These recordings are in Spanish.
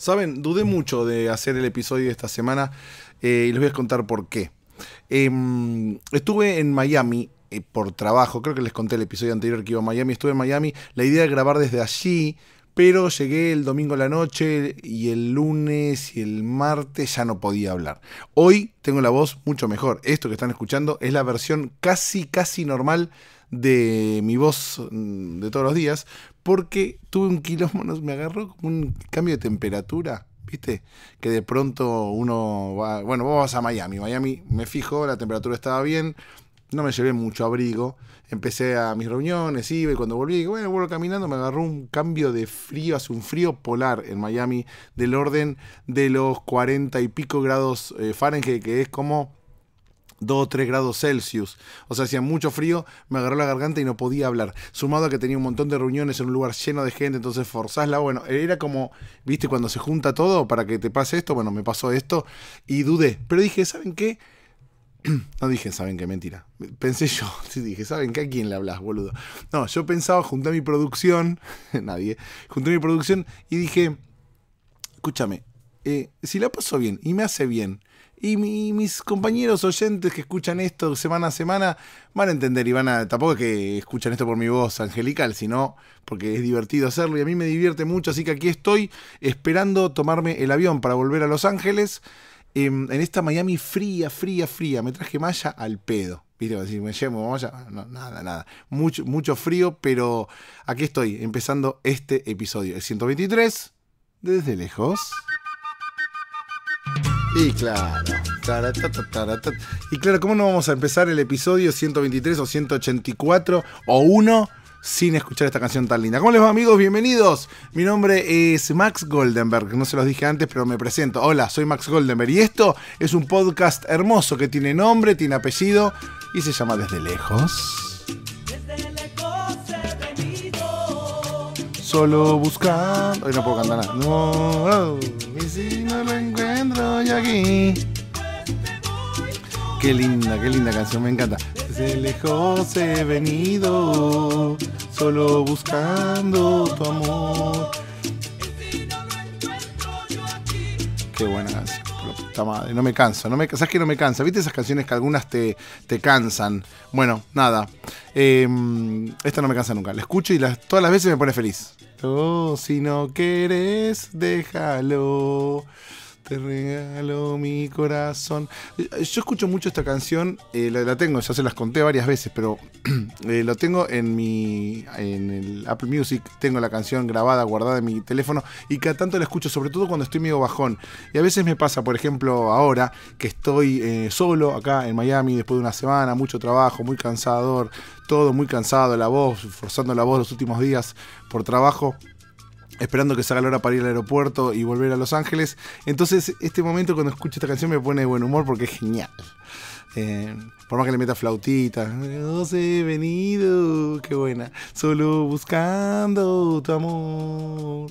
Saben, dudé mucho de hacer el episodio de esta semana eh, y les voy a contar por qué. Em, estuve en Miami eh, por trabajo, creo que les conté el episodio anterior que iba a Miami, estuve en Miami, la idea era grabar desde allí, pero llegué el domingo a la noche y el lunes y el martes ya no podía hablar. Hoy tengo la voz mucho mejor, esto que están escuchando es la versión casi, casi normal de mi voz mm, de todos los días, porque tuve un kilómetro, me agarró un cambio de temperatura. ¿Viste? Que de pronto uno va. Bueno, vos vas a Miami. Miami me fijo, la temperatura estaba bien, no me llevé mucho abrigo. Empecé a mis reuniones, iba y cuando volví, bueno, vuelvo caminando, me agarró un cambio de frío, hace un frío polar en Miami del orden de los 40 y pico grados eh, Fahrenheit, que es como 2 o 3 grados Celsius. O sea, hacía mucho frío, me agarró la garganta y no podía hablar. Sumado a que tenía un montón de reuniones en un lugar lleno de gente, entonces forzásla. Bueno, era como, viste, cuando se junta todo para que te pase esto. Bueno, me pasó esto y dudé. Pero dije, ¿saben qué? No dije, ¿saben qué? Mentira. Pensé yo, sí dije, ¿saben qué? ¿A quién le hablas, boludo? No, yo pensaba, junté mi producción, nadie, junté mi producción y dije, escúchame, eh, si la paso bien y me hace bien, y mis compañeros oyentes que escuchan esto semana a semana van a entender y van a. Tampoco es que escuchan esto por mi voz angelical, sino porque es divertido hacerlo y a mí me divierte mucho. Así que aquí estoy esperando tomarme el avión para volver a Los Ángeles. Em, en, esta Miami fría, fría, fría. Me traje malla al pedo. ¿Viste? me llevo malla, ah, nada, nada. Mucho, mucho frío, pero aquí estoy empezando este episodio. El 123, desde lejos. Y claro. Y claro, ¿cómo no vamos a empezar el episodio 123 o 184 o 1 sin escuchar esta canción tan linda? ¿Cómo les va amigos? Bienvenidos. Mi nombre es Max Goldenberg. No se los dije antes, pero me presento. Hola, soy Max Goldenberg. Y esto es un podcast hermoso que tiene nombre, tiene apellido y se llama Desde Lejos. Solo buscando. Hoy no puedo cantar nada. No, oh, y si no lo encuentro yo aquí. Qué linda, qué linda canción, me encanta. Desde lejos he venido, solo buscando tu amor. Qué buena canción no me canso, no me, ¿sabes que no me cansa? ¿Viste esas canciones que algunas te, cansan? Bueno, nada, em, esta no me cansa nunca, la escucho y todas las veces me pone feliz. Oh, si no querés, déjalo. Te regalo mi corazón. Eh, yo escucho mucho esta canción, eh, la, tengo, ya se las conté varias veces, pero eh, lo tengo en mi. el Apple Music, tengo la canción grabada, guardada en mi teléfono, y cada tanto la escucho, sobre todo cuando estoy medio bajón. Y a veces me pasa, por ejemplo, ahora que estoy eh, solo acá en Miami, después de una semana, mucho trabajo, muy cansador, todo muy cansado, la voz, forzando la voz los últimos días por trabajo esperando que salga la hora para ir al aeropuerto y volver a Los Ángeles. Entonces, este momento cuando escucho esta canción me pone de buen humor porque es genial. Eh, por más que le meta flautita. No sé venido, qué buena. Solo buscando tu amor.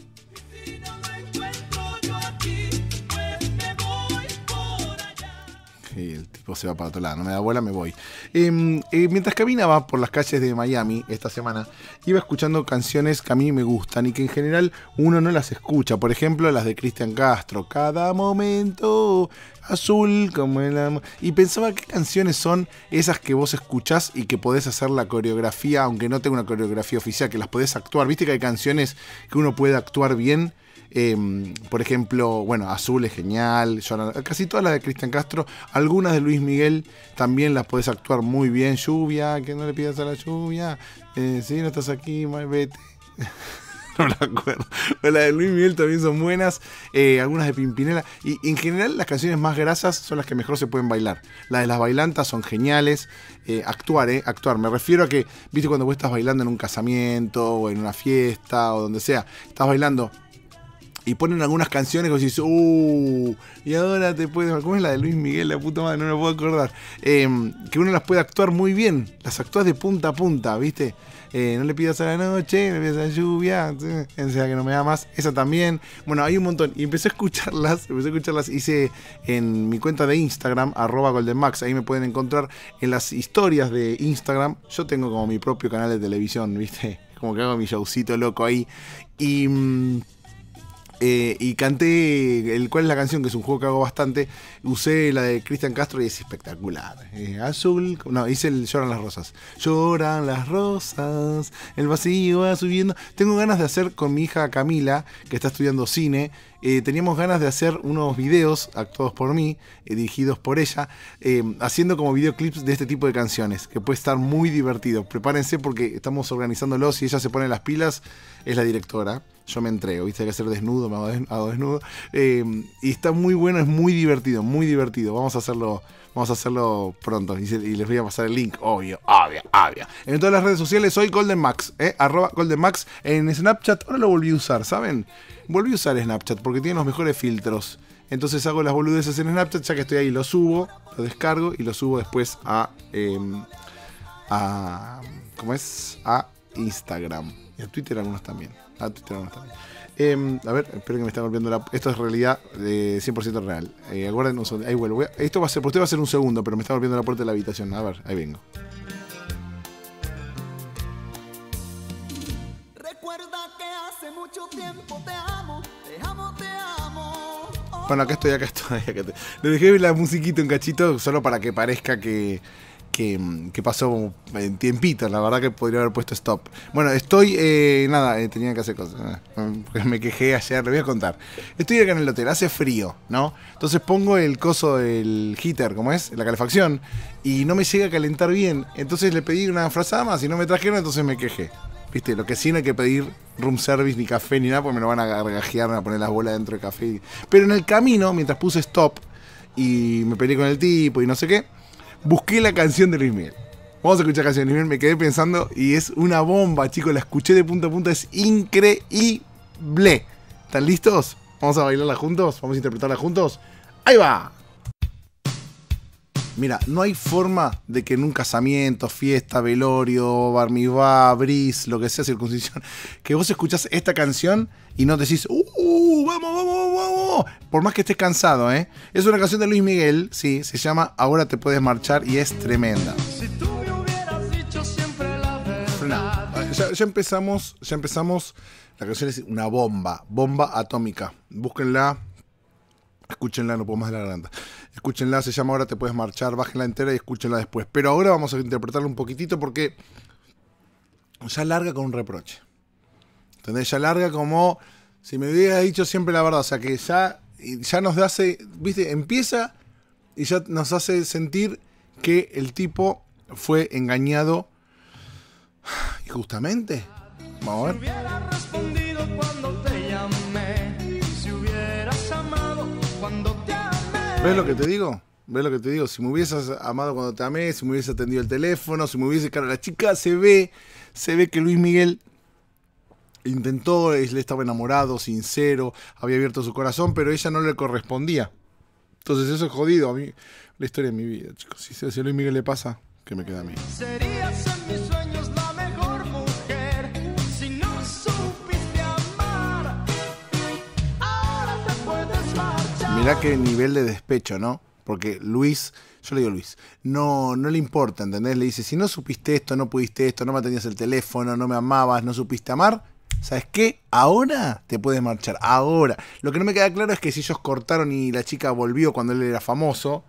Y el tipo se va para otro lado. No me da bola, me voy. Em, eh, mientras caminaba por las calles de Miami esta semana, iba escuchando canciones que a mí me gustan y que en general uno no las escucha. Por ejemplo, las de Cristian Castro. Cada momento azul como el amor. Y pensaba qué canciones son esas que vos escuchás y que podés hacer la coreografía, aunque no tenga una coreografía oficial, que las podés actuar. Viste que hay canciones que uno puede actuar bien Em, por ejemplo, bueno, Azul es genial, casi todas las de Cristian Castro, algunas de Luis Miguel también las podés actuar muy bien. Lluvia, que no le pidas a la lluvia, eh, si no estás aquí, mal, vete. no la acuerdo. las de Luis Miguel también son buenas. Eh, algunas de Pimpinela. Y en general, las canciones más grasas son las que mejor se pueden bailar. Las de las bailantas son geniales. Eh, actuar, ¿eh? Actuar. Me refiero a que, viste, cuando vos estás bailando en un casamiento o en una fiesta o donde sea, estás bailando y ponen algunas canciones que dices, uh, y ahora te puedes. ¿Cómo es la de Luis Miguel? La puta madre, no me puedo acordar. Em, que uno las puede actuar muy bien, las actúas de punta a punta, ¿viste? Eh, no le pidas a la noche, no le pidas a la lluvia, eh, que no me da más. Esa también. Bueno, hay un montón. Y empecé a escucharlas, empecé a escucharlas, hice en mi cuenta de Instagram, arroba goldenmax, ahí me pueden encontrar en las historias de Instagram. Yo tengo como mi propio canal de televisión, ¿viste? Como que hago mi showcito loco ahí. Y... Mm, eh, y canté el cual es la canción que es un juego que hago bastante usé la de Cristian Castro y es espectacular azul no hice el lloran las rosas lloran las rosas el vacío va subiendo tengo ganas de hacer con mi hija Camila que está estudiando cine eh, teníamos ganas de hacer unos videos actuados por mí eh, dirigidos por ella haciendo como videoclips de este tipo de canciones que puede estar muy divertido prepárense porque estamos organizándolos y ella se pone las pilas es la directora yo me entrego, viste que hacer desnudo, me hago desnudo. Eh, y está muy bueno, es muy divertido, muy divertido. Vamos a hacerlo, vamos a hacerlo pronto. Y, les voy a pasar el link, obvio, obvio, obvio. En todas las redes sociales soy Golden Max, eh, arroba Golden Max. En Snapchat, ahora lo volví a usar, ¿saben? Volví a usar Snapchat porque tiene los mejores filtros. Entonces hago las boludeces en Snapchat, ya que estoy ahí, lo subo, lo descargo y lo subo después a. Em, a ¿Cómo es? A Instagram. Y a Twitter algunos también. Ah, em, a ver, espero que me estén volviendo la. Esto es realidad de eh, 100% real. Eh, aguarden un segundo. Ahí vuelvo. Esto va a ser, por usted va a ser un segundo, pero me está volviendo la puerta de la habitación. A ver, ahí vengo. Recuerda que hace mucho tiempo te amo, te amo, te amo. Bueno, acá estoy, acá estoy, acá estoy. Le dejé la musiquita un cachito solo para que parezca que que, pasó en tiempito, la verdad que podría haber puesto stop. Bueno, estoy, eh, nada, eh, tenía que hacer cosas, eh, me quejé ayer, le voy a contar. Estoy acá en el hotel, hace frío, ¿no? Entonces pongo el coso del heater, como es, la calefacción, y no me llega a calentar bien. Entonces le pedí una frazada más y no me trajeron, entonces me quejé. Viste, lo que sí no hay que pedir room service, ni café, ni nada, porque me lo van a gargajear, me a poner las bolas dentro del café. Pero en el camino, mientras puse stop y me peleé con el tipo y no sé qué, busqué la canción de Luis Miguel. Vamos a escuchar la canción de Luis me quedé pensando y es una bomba, chicos, la escuché de punto a punto es increíble. ¿Están listos? Vamos a bailarla juntos, vamos a interpretarla juntos. Ahí va. Mira, no hay forma de que en un casamiento, fiesta, velorio, barmivá, bris, lo que sea, circuncisión, que vos escuchás esta canción y no decís, uh vamos, vamos, vamos! por más que estés cansado, ¿eh? Es una canción de Luis Miguel, sí, se llama Ahora te puedes marchar y es tremenda. Si tú me hubieras dicho siempre la ya, empezamos, ya empezamos. La canción es una bomba, bomba atómica. Búsquenla, escúchenla, no puedo más de la garganta. Escúchenla, se llama Ahora te puedes marchar, bájenla entera y escúchenla después. Pero ahora vamos a interpretarla un poquitito porque ya larga con un reproche. ¿Entendés? Ya larga como si me hubieras dicho siempre la verdad, o sea, que ya, ya nos hace, viste, empieza y ya nos hace sentir que el tipo fue engañado y justamente. Vamos a ver. ¿Ves lo que te digo? ¿Ves lo que te digo? Si me hubieses amado cuando te amé, si me hubieses atendido el teléfono, si me hubiese... cara la chica se ve, se ve que Luis Miguel intentó, él estaba enamorado, sincero, había abierto su corazón, pero ella no le correspondía. Entonces eso es jodido a mí. La historia de mi vida, chicos. Si, a Luis Miguel le pasa, que me queda a mí. Serías en mis sueños la mejor mujer si no supiste amar. Ahora te puedes marchar. Mirá qué nivel de despecho, ¿no? Porque Luis, yo le digo Luis, no, no le importa, ¿entendés? Le dice, si no supiste esto, no pudiste esto, no me atendías el teléfono, no me amabas, no supiste amar, ¿sabes qué? Ahora te puedes marchar, ahora. Lo que no me queda claro es que si ellos cortaron y la chica volvió cuando él era famoso,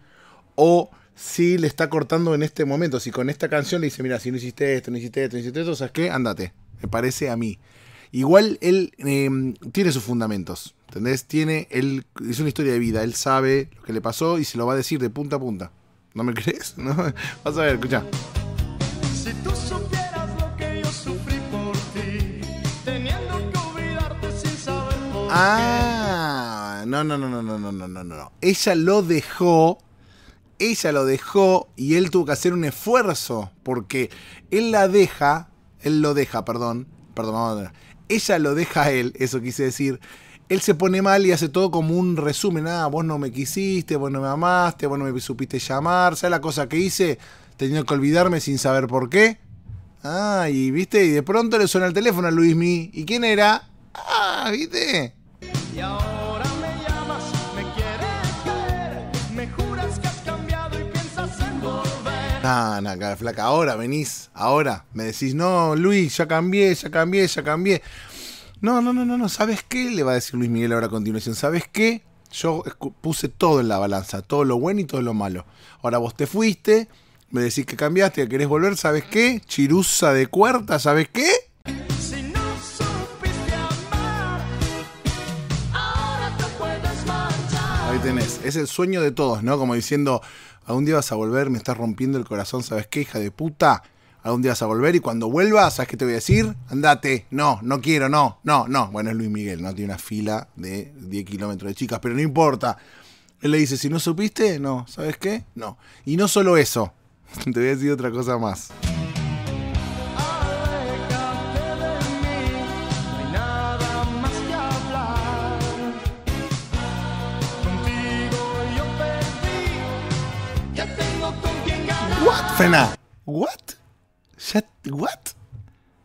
o si le está cortando en este momento, si con esta canción le dice, mira, si no hiciste esto, no hiciste esto, no hiciste esto, ¿sabes qué? Andate, me parece a mí. Igual él em, tiene sus fundamentos, ¿entendés? Tiene, él, es una historia de vida, él sabe lo que le pasó y se lo va a decir de punta a punta. ¿No me crees? ¿No? Vas a ver, escucha. Si Ah, no, no, no, no, no, no, no, no, no. Ella lo dejó. Ella lo dejó y él tuvo que hacer un esfuerzo porque él la deja, él lo deja, perdón, perdón, vamos a ella lo deja a él, eso quise decir. Él se pone mal y hace todo como un resumen. Ah, vos no me quisiste, vos no me amaste, vos no me supiste llamar. ¿Sabes la cosa que hice? Teniendo que olvidarme sin saber por qué. Ah, y viste, y de pronto le suena el teléfono a Luismi. ¿Y quién era? Ah, viste. Y ahora me me me llamas, quieres juras que has cambiado Nah, no, flaca, ahora venís, ahora me decís, no, Luis, ya cambié, ya cambié, ya cambié. No, no, no, no, no, ¿sabes qué? Le va a decir Luis Miguel ahora a continuación, ¿sabes qué? Yo puse todo en la balanza, todo lo bueno y todo lo malo. Ahora vos te fuiste, me decís que cambiaste, que querés volver, ¿sabes qué? Chiruza de cuarta, ¿sabes qué? Es el sueño de todos, ¿no? Como diciendo, algún día vas a volver, me estás rompiendo el corazón, ¿sabes qué, hija de puta? Algún día vas a volver y cuando vuelvas, ¿sabes qué te voy a decir? Andate, no, no quiero, no, no, no. Bueno, es Luis Miguel, ¿no? Tiene una fila de 10 kilómetros de chicas, pero no importa. Él le dice, si no supiste, no, ¿sabes qué? No. Y no solo eso, te voy a decir otra cosa más. ¿Qué? ¿What? ¿Ya? ¿What?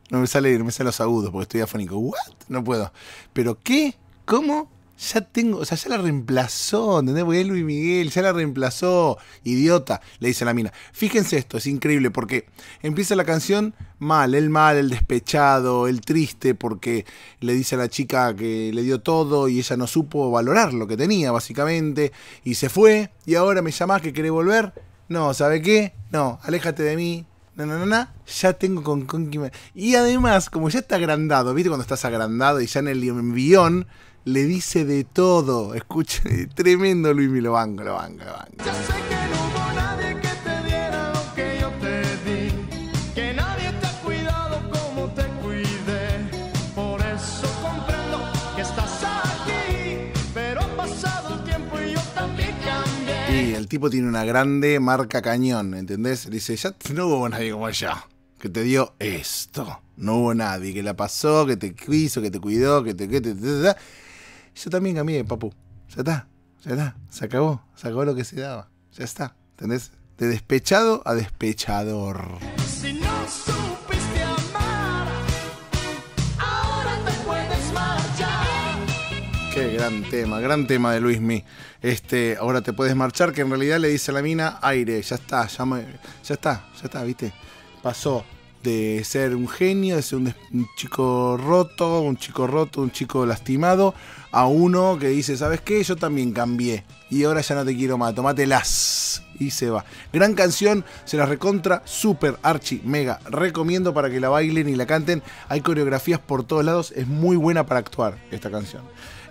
No me sale, no me sale los agudos porque estoy afónico. ¿What? No puedo. ¿Pero qué? ¿Cómo? Ya tengo, o sea, ya la reemplazó, ¿entendés? Porque es Luis Miguel, ya la reemplazó, idiota, le dice la mina. Fíjense esto, es increíble, porque empieza la canción mal, el mal, el despechado, el triste, porque le dice a la chica que le dio todo y ella no supo valorar lo que tenía, básicamente, y se fue, y ahora me llamás que quiere volver, no, ¿sabe qué? No, aléjate de mí. No, no, no, no. Ya tengo con, con Y además, como ya está agrandado, ¿viste cuando estás agrandado y ya en el envión le dice de todo? Escuche, tremendo Luis, lo banco, lo banco, lo banco. el tipo tiene una grande marca cañón, ¿entendés? dice, ya no hubo nadie como ella, que te dio esto. No hubo nadie que la pasó, que te quiso, que te cuidó, que te... Yo también cambié, papu. Ya está, ya está. Se acabó, se acabó lo que se daba. Ya está, ¿entendés? De despechado a despechador. Gran tema, gran tema de Luismi. Este, ahora te puedes marchar, que en realidad le dice a la mina aire, ya está, ya, está, ya está, viste. Pasó de ser un genio, de ser un, chico roto, un chico roto, un chico lastimado, a uno que dice, ¿sabes qué? Yo también cambié y ahora ya no te quiero más, las Y se va. Gran canción, se la recontra, super archi, mega. Recomiendo para que la bailen y la canten. Hay coreografías por todos lados, es muy buena para actuar esta canción.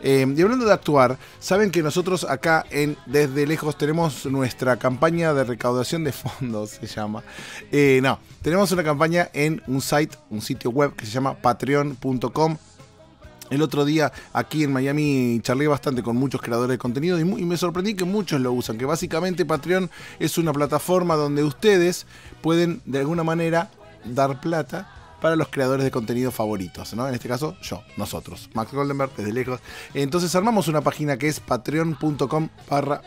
Em, y hablando de actuar, saben que nosotros acá en Desde Lejos tenemos nuestra campaña de recaudación de fondos, se llama. Eh, no, tenemos una campaña en un site, un sitio web que se llama patreon.com el otro día aquí en Miami charlé bastante con muchos creadores de contenido y, me sorprendí que muchos lo usan, que básicamente Patreon es una plataforma donde ustedes pueden de alguna manera dar plata para los creadores de contenido favoritos, ¿no? En este caso, yo, nosotros, Max Goldenberg, desde lejos. Entonces armamos una página que es patreon.com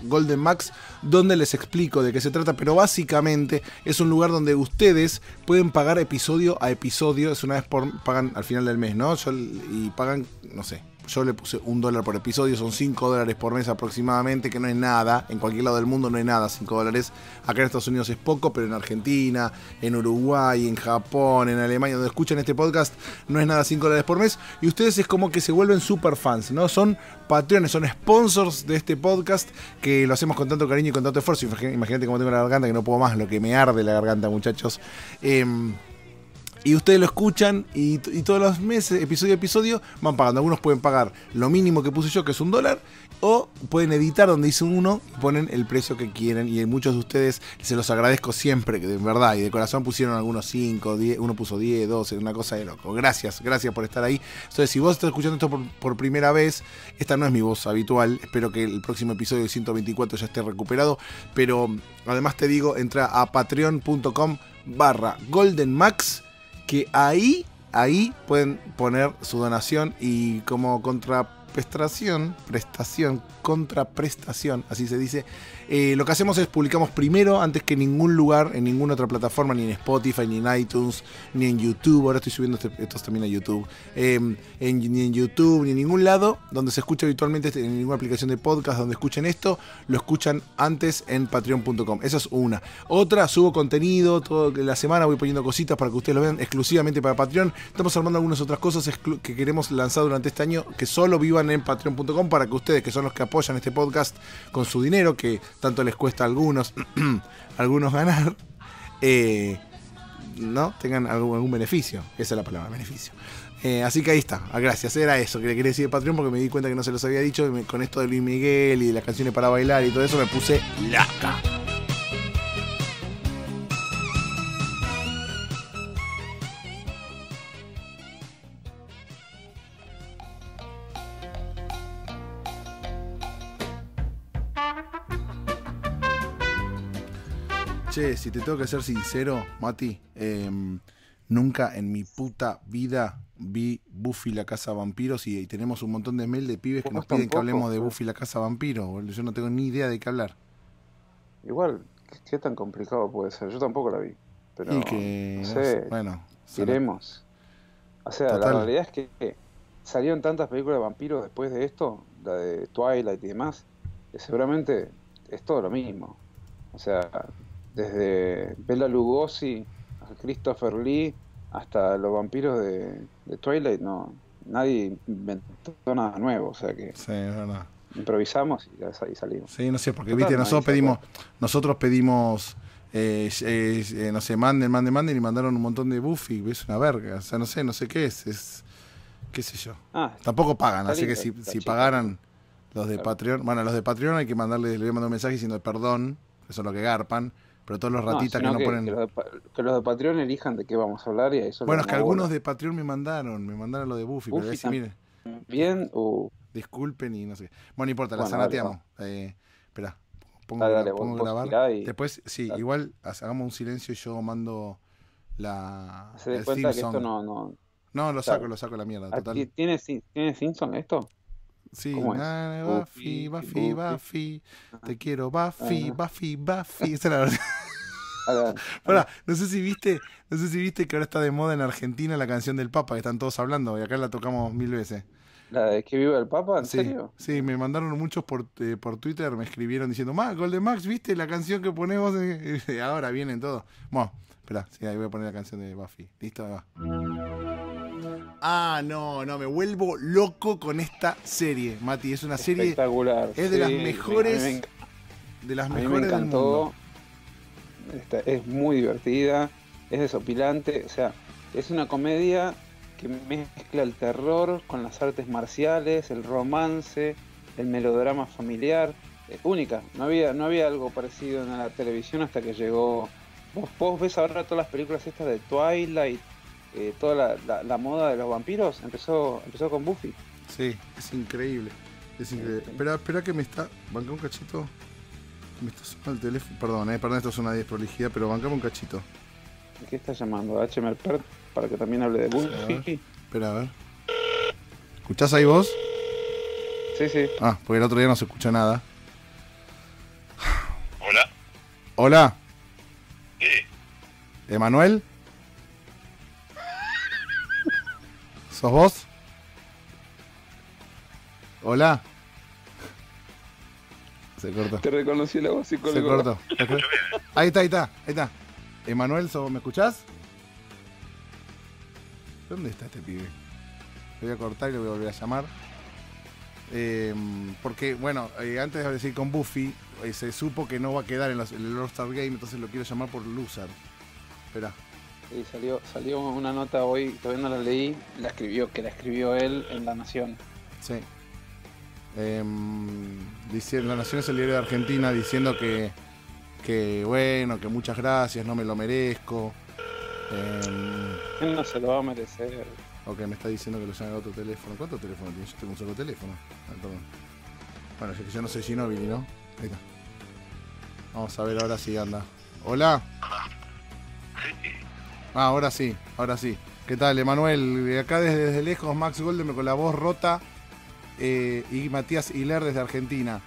goldenmax, donde les explico de qué se trata, pero básicamente es un lugar donde ustedes pueden pagar episodio a episodio, es una vez por, pagan al final del mes, ¿no? y pagan, no sé, yo le puse un dólar por episodio, son 5 dólares por mes aproximadamente, que no es nada. En cualquier lado del mundo no es nada, 5 dólares. Acá en Estados Unidos es poco, pero en Argentina, en Uruguay, en Japón, en Alemania, donde escuchan este podcast, no es nada 5 dólares por mes. Y ustedes es como que se vuelven super fans, ¿no? Son patrones, son sponsors de este podcast que lo hacemos con tanto cariño y con tanto esfuerzo. Imagínate cómo tengo la garganta, que no puedo más, lo que me arde la garganta, muchachos. Em, y ustedes lo escuchan y, todos los meses, episodio a episodio, van pagando. Algunos pueden pagar lo mínimo que puse yo, que es un dólar, o pueden editar donde dice uno y ponen el precio que quieren. Y muchos de ustedes se los agradezco siempre, que de verdad y de corazón pusieron algunos 5, 10, uno puso 10, 12, una cosa de loco. Gracias, gracias por estar ahí. Entonces, si vos estás escuchando esto por, primera vez, esta no es mi voz habitual. Espero que el próximo episodio de 124 ya esté recuperado. Pero además te digo, entra a patreon.com barra goldenmax que ahí, ahí pueden poner su donación y como contra prestación, prestación, contraprestación, así se dice, eh, lo que hacemos es publicamos primero antes que en ningún lugar, en ninguna otra plataforma, ni en Spotify, ni en iTunes, ni en YouTube, ahora estoy subiendo este- estos también a YouTube, em, ni en YouTube, ni en ningún lado donde se escucha habitualmente, este- en ninguna aplicación de podcast donde escuchen esto, lo escuchan antes en patreon.com, esa es una. Otra, subo contenido, toda la semana voy poniendo cositas para que ustedes lo vean exclusivamente para Patreon, estamos armando algunas otras cosas que queremos lanzar durante este año que solo vivan en patreon.com para que ustedes, que son los que apoyan este podcast con su dinero, que tanto les cuesta a algunos, algunos ganar, eh, ¿no? Tengan algún, beneficio. Esa es la palabra, beneficio. Eh, así que ahí está, ah, gracias. Era eso que le quería decir de Patreon porque me di cuenta que no se los había dicho. con esto de Luis Miguel y de las canciones para bailar y todo eso me puse Lasca si te tengo que ser sincero, Mati, em, nunca en mi puta vida vi Buffy la Casa Vampiros y, tenemos un montón de mail de pibes que nos piden que hablemos de ¿eh? Buffy la Casa Vampiros. Yo no tengo ni idea de qué hablar. Igual, ¿qué tan complicado puede ser? Yo tampoco la vi. Pero, bueno, iremos. O sea, la realidad es que salieron tantas películas de vampiros después de esto, la de Twilight y demás, que seguramente es todo lo mismo. O sea, desde Bela Lugosi a Christopher Lee hasta los vampiros de, Twilight, no, nadie inventó nada nuevo, o sea que improvisamos y, salimos. Sí, no sé, porque viste, nosotros pedimos, nosotros eh, pedimos eh, no sé, manden, manden, manden y mandaron un montón de Buffy, es una verga, o sea, no sé, no sé qué es, es qué sé yo. Ah, Tampoco pagan, así que si, pagaran los de Patreon, bueno, los de Patreon hay que mandarle le voy un mensaje diciendo perdón, eso es lo que garpan, pero todos los ratitas que no ponen. Que los, de, Patreon elijan de qué vamos a hablar y eso Bueno, es que algunos de Patreon me mandaron, me mandaron lo de Buffy, pero así, miren. Bien o. Uh. Disculpen y no sé Bueno, no importa, la zanateamos. Eh, espera, pongo, grabar. Después, sí, igual hagamos un silencio y yo mando la. Se no. lo saco, lo saco la mierda. Ah, total. ¿Tiene, ¿Tiene Simpson esto? Sí, Buffy, Buffy, Buffy, Te quiero, Buffy, Buffy, Buffy. Esa es la Ahora, no sé si viste, no sé si viste que ahora está de moda en Argentina la canción del Papa, que están todos hablando, y acá la tocamos mil veces. ¿La de que vive el Papa? ¿En serio? Sí, me mandaron muchos por, eh, Twitter, me escribieron diciendo, Max, Gol de Max, ¿viste la canción que ponemos? ahora vienen todos. Bueno, espera, sí, ahí voy a poner la canción de Buffy. Listo, va. Ah, no, no, me vuelvo loco con esta serie, Mati. Es una serie. Espectacular. Es de las mejores. de las mejores. me encantó. es muy divertida, es desopilante. O sea, es una comedia que mezcla el terror con las artes marciales, el romance, el melodrama familiar. Es eh, única. No había, no había algo parecido en la televisión hasta que llegó. Vos, vos ves ahora todas las películas estas de Twilight eh, toda la, moda de los vampiros empezó, empezó con Buffy. Sí, es increíble. Es increíble. Este. Espera, espera que me está. Banca un cachito. Me está el teléfono. Perdón, eh, perdón, esto es una desprolijidad, pero bancame un cachito. ¿Qué está llamando? ¿A HMLPERT para que también hable de Buffy. Espera, a ver. ¿Escuchás ahí vos? Sí, sí. Ah, porque el otro día no se escucha nada. Hola. Hola. ¿Qué? ¿Emanuel? ¿Sos vos? Hola. Se cortó. Te reconocí la voz y Se cortó. Ahí está, ahí está, ahí está. Emanuel, ¿me escuchás? ¿Dónde está este pibe? Lo voy a cortar y lo voy a volver a llamar. Em, porque, bueno, eh, antes de decir con Buffy, eh, se supo que no va a quedar en, el All Star Game, entonces lo quiero llamar por Loser. Espera. Sí, salió, salió una nota hoy, todavía no la leí, la escribió, que la escribió él en La Nación. Sí. Em, la Nación es el diario de Argentina diciendo que, bueno, que muchas gracias, no me lo merezco. Em, él no se lo va a merecer. Ok, me está diciendo que lo llame a otro teléfono. ¿Cuántos teléfonos tiene? Yo tengo un solo teléfono. Ah, bueno, es que yo no sé si ¿no? Ahí está. Vamos a ver ahora si anda. Hola. Sí. Ah, ahora sí, ahora sí. ¿Qué tal, Emanuel? Acá desde, lejos, Max Golden con la voz rota eh, y Matías Hiler desde Argentina.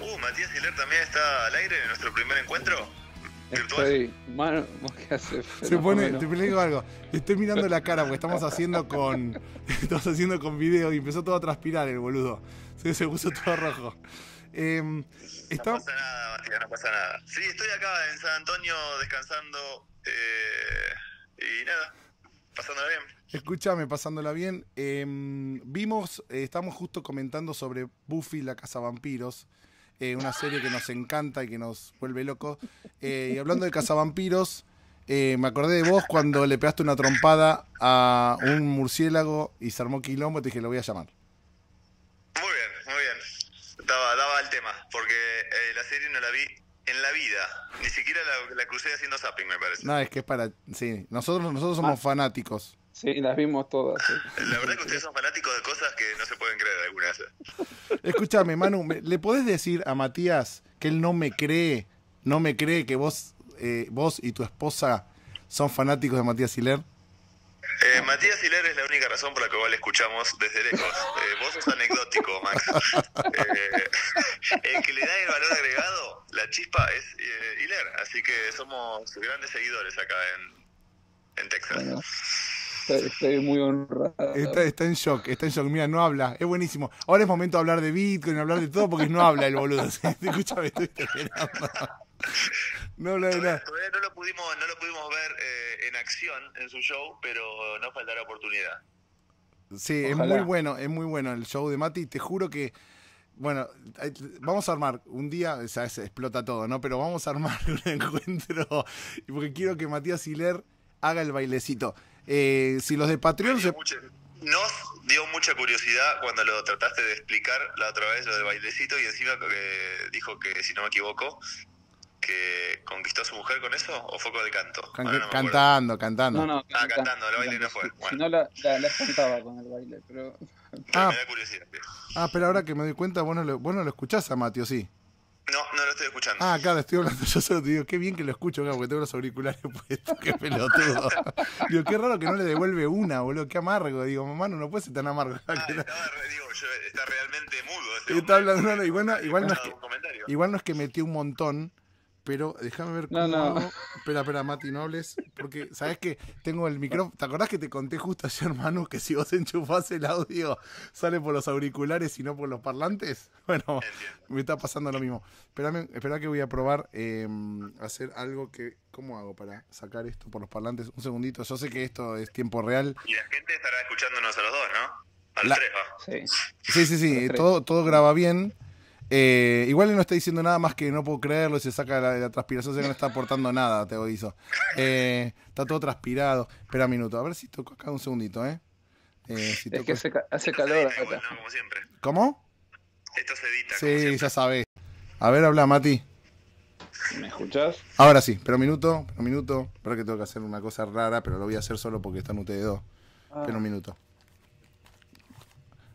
Uh, Matías Hiler también está al aire en nuestro primer encuentro. ¿qué hace? Se pone, te digo algo, estoy mirando la cara porque estamos haciendo con estamos haciendo con video y empezó todo a transpirar el boludo. se puso todo rojo. Em, no pasa nada, Matías, no pasa nada. Sí, estoy acá en San Antonio descansando eh, y nada, pasándola bien. Escúchame, pasándola bien. Em, vimos, eh, estamos justo comentando sobre Buffy la Casa Vampiros. Eh, una serie que nos encanta y que nos vuelve loco y hablando de cazavampiros, Vampiros me acordé de vos cuando le pegaste una trompada a un murciélago y se armó quilombo, te dije, lo voy a llamar. tema, porque eh, la serie no la vi en la vida. Ni siquiera la, la crucé haciendo zapping, me parece. No, es que es para. Sí, nosotros, nosotros somos ah. fanáticos. Sí, las vimos todas. La verdad que ustedes son fanáticos de cosas que no se pueden creer algunas. Escúchame, Manu, ¿le podés decir a Matías que él no me cree, no me cree que vos, eh, vos y tu esposa son fanáticos de Matías Siler? Eh, Matías Hiler es la única razón por la que vos le escuchamos desde lejos. Eh, vos sos anecdótico, Max. Eh, el que le da el valor agregado, la chispa, es eh, Hiler. Así que somos grandes seguidores acá en, en Texas. estoy, muy honrado. Está, en shock, está en shock. Mira, no habla. Es buenísimo. Ahora es momento de hablar de Bitcoin, hablar de todo, porque no habla el boludo. Escúchame, estoy no, no. Eh, no lo pudimos, no lo pudimos ver eh, en acción en su show, pero no faltará oportunidad. Sí, es muy bueno, es muy bueno el show de Mati. Te juro que, bueno, vamos a armar un día, o se explota todo, ¿no? Pero vamos a armar un encuentro, porque quiero que Matías Hiler haga el bailecito. Eh, si los de Patreon se... nos dio mucha curiosidad cuando lo trataste de explicar la otra vez, lo del bailecito, y encima que dijo que, si no me equivoco, que conquistó a su mujer con eso o fue con el canto? cantando, cantando. No, no, ah, cantando, el baile no fue. Bueno. Si no, la, la, cantaba con el baile, pero... Ah, me da curiosidad. Ah, pero ahora que me doy cuenta, vos no lo, escuchás a Mati, sí? No, no lo estoy escuchando. Ah, claro, estoy hablando. Yo solo digo, qué bien que lo escucho, porque tengo los auriculares puestos, qué pelotudo. digo, qué raro que no le devuelve una, boludo, qué amargo. Digo, mamá, no, puede ser tan amargo. Ah, está, digo, yo, está realmente mudo. Este está hablando, no, igual, no igual no es que metió un montón, pero déjame ver cómo. Espera, espera, Mati, no hables. Porque, ¿sabes que Tengo el micrófono. ¿Te acordás que te conté justo ayer, hermano que si vos enchufás el audio, sale por los auriculares y no por los parlantes? Bueno, me está pasando lo mismo. Espérame, espera que voy a probar em, hacer algo que. ¿Cómo hago para sacar esto por los parlantes? Un segundito, yo sé que esto es tiempo real. Y la gente estará escuchándonos a los dos, ¿no? Al Sí. Sí, sí, Todo, todo graba bien. Eh, igual no está diciendo nada más que no puedo creerlo, se saca la, la transpiración, se no está aportando nada, te hizo. Eh, está todo transpirado. Espera un minuto, a ver si toco acá un segundito, ¿eh? es que hace, calor como ¿Cómo? Esto se edita. Sí, ya sabes A ver, habla, Mati. ¿Me escuchas Ahora sí, pero un minuto, pero un minuto. Espera que tengo que hacer una cosa rara, pero lo voy a hacer solo porque están ustedes dos. Pero ah. un minuto.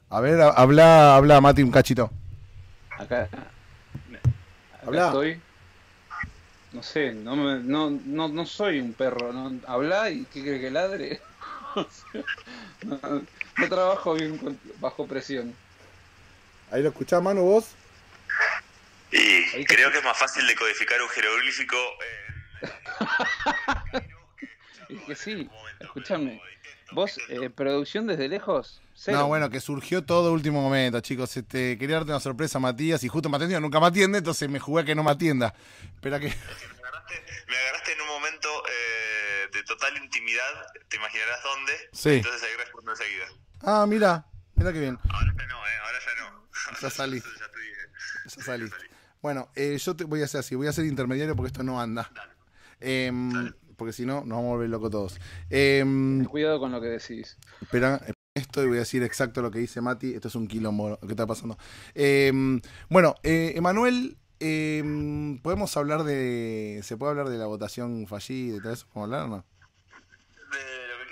A ver, habla, habla, Mati, un cachito. Acá, Habla. estoy. No sé, no, me, no, no, soy un perro. No, Habla y ¿qué crees que ladre? no, trabajo bien bajo presión. ¿Ahí lo escuchás, mano, vos? Y creo que es más fácil de codificar un jeroglífico. es que sí, escúchame. Vos, eh, producción desde lejos, no, bueno, que surgió todo último momento, chicos. Este, quería darte una sorpresa, Matías, y justo me atendió, nunca me atiende, entonces me jugué a que no me atienda. Espera que. Me agarraste, en un momento eh, de total intimidad, te imaginarás dónde. Sí. Entonces ahí respondo enseguida. Ah, mira, mira qué bien. Ahora ya no, eh, ahora ya no. Ya salí. ya, Bueno, eh, yo te voy a hacer así, voy a ser intermediario porque esto no anda. Em, porque si no, nos vamos a volver locos todos. Em, cuidado con lo que decís. Espera, esto y voy a decir exacto lo que dice Mati. Esto es un quilombo que está pasando. Eh, bueno, eh, Emanuel, eh, podemos hablar de. ¿Se puede hablar de la votación fallida y todo eso? ¿Podemos hablar o no? De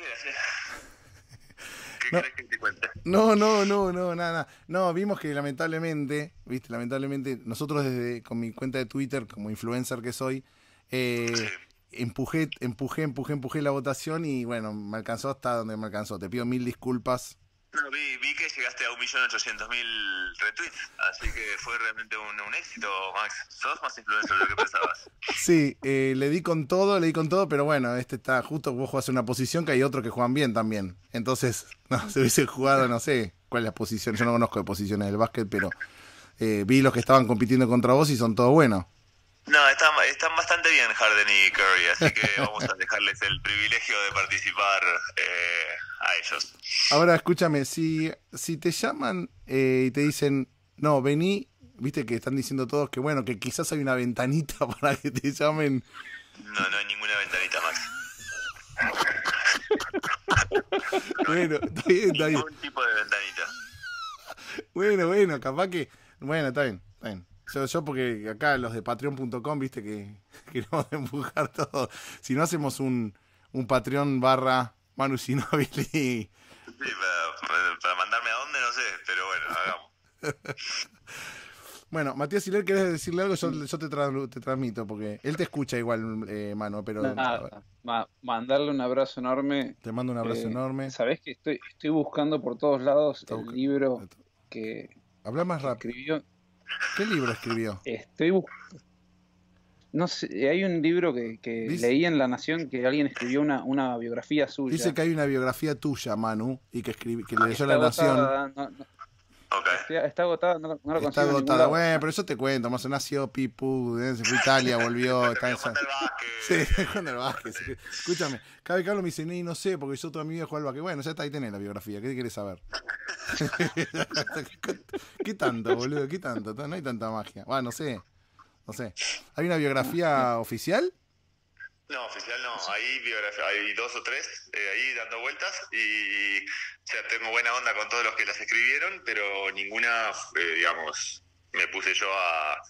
lo que quieras, no, No, no, no, nada, No, vimos que lamentablemente, viste, lamentablemente, nosotros desde con mi cuenta de Twitter, como influencer que soy, eh, empujé, empujé, empujé, empujé la votación y bueno, me alcanzó hasta donde me alcanzó. Te pido mil disculpas. vi, que llegaste a 1.800.000 retweets, así que fue realmente un, éxito, Max. Sos más influencer de lo que pensabas. Sí, eh, le di con todo, le di con todo, pero bueno, este está justo, vos jugás una posición que hay otros que juegan bien también. Entonces, no, se hubiese jugado, no sé cuál es la posición, yo no conozco de posiciones del básquet, pero eh, vi los que estaban compitiendo contra vos y son todos buenos. No, están, bastante bien Harden y Curry, así que vamos a dejarles el privilegio de participar eh, a ellos. Ahora escúchame, si, si te llaman eh, y te dicen, no, vení, viste que están diciendo todos que bueno, que quizás hay una ventanita para que te llamen. No, no hay ninguna ventanita más. bueno, está bien, está bien. tipo de ventanita. Bueno, bueno, capaz que... Bueno, está bien, está bien. Yo, porque acá los de patreon.com, viste que queremos empujar todo. Si no hacemos un, un Patreon barra Manu Sinobili. Sí, para, mandarme a dónde no sé, pero bueno, hagamos. bueno, Matías si ¿querés decirle algo? Yo, te, transmito, porque él te escucha igual, eh, Manu, pero... mandarle un abrazo enorme. Te mando un abrazo eh, enorme. sabes que estoy, estoy buscando por todos lados el libro que... Habla más rápido. ¿Qué libro escribió? Estoy buscando. No sé, hay un libro que, leí en La Nación que alguien escribió una, biografía suya. Dice que hay una biografía tuya, Manu, y que, escribió ah, leyó La Nación. Está, agotada, no, no consigo Está agotada, bueno, pero eso te cuento, más nació Pipu, eh, se fue a Italia, volvió. está en San... Sí, Juan del Vázquez. Escúchame, cabe Carlos que hablo me dicen, no sé, porque yo toda mi vida juan al Vázquez. Bueno, ya está ahí tenés la biografía, ¿qué quieres saber? ¿Qué tanto, boludo? ¿Qué tanto? No hay tanta magia. Bueno, no sé. No sé. ¿Hay una biografía oficial? No, oficial no. Hay biografía, hay dos o tres eh, ahí dando vueltas y o sea, tengo buena onda con todos los que las escribieron, pero ninguna, eh, digamos, me puse yo a,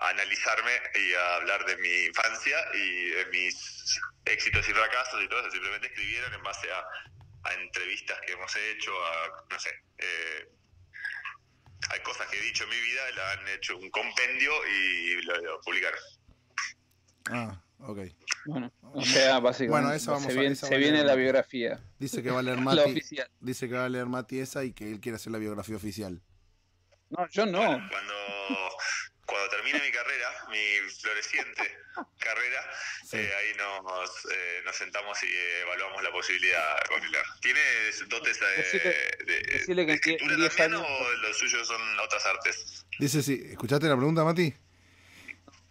analizarme y a hablar de mi infancia y de mis éxitos y fracasos y todo eso. Simplemente escribieron en base a, entrevistas que hemos hecho, a, no sé. Eh, hay cosas que he dicho en mi vida, la han hecho un compendio y lo publicaron. Ah. Ok. Bueno, eso vamos se, viene, se viene la biografía. Dice que va a leer Mati. Dice que va a leer Mati esa y que él quiere hacer la biografía oficial. No, yo no. cuando, cuando termine mi carrera, mi floreciente carrera, eh, ahí eh, nos, sentamos y evaluamos la posibilidad ¿Tiene dotes de, de, de escritura años, o los suyos son otras artes? Dice, sí. ¿Escuchaste la pregunta, Mati?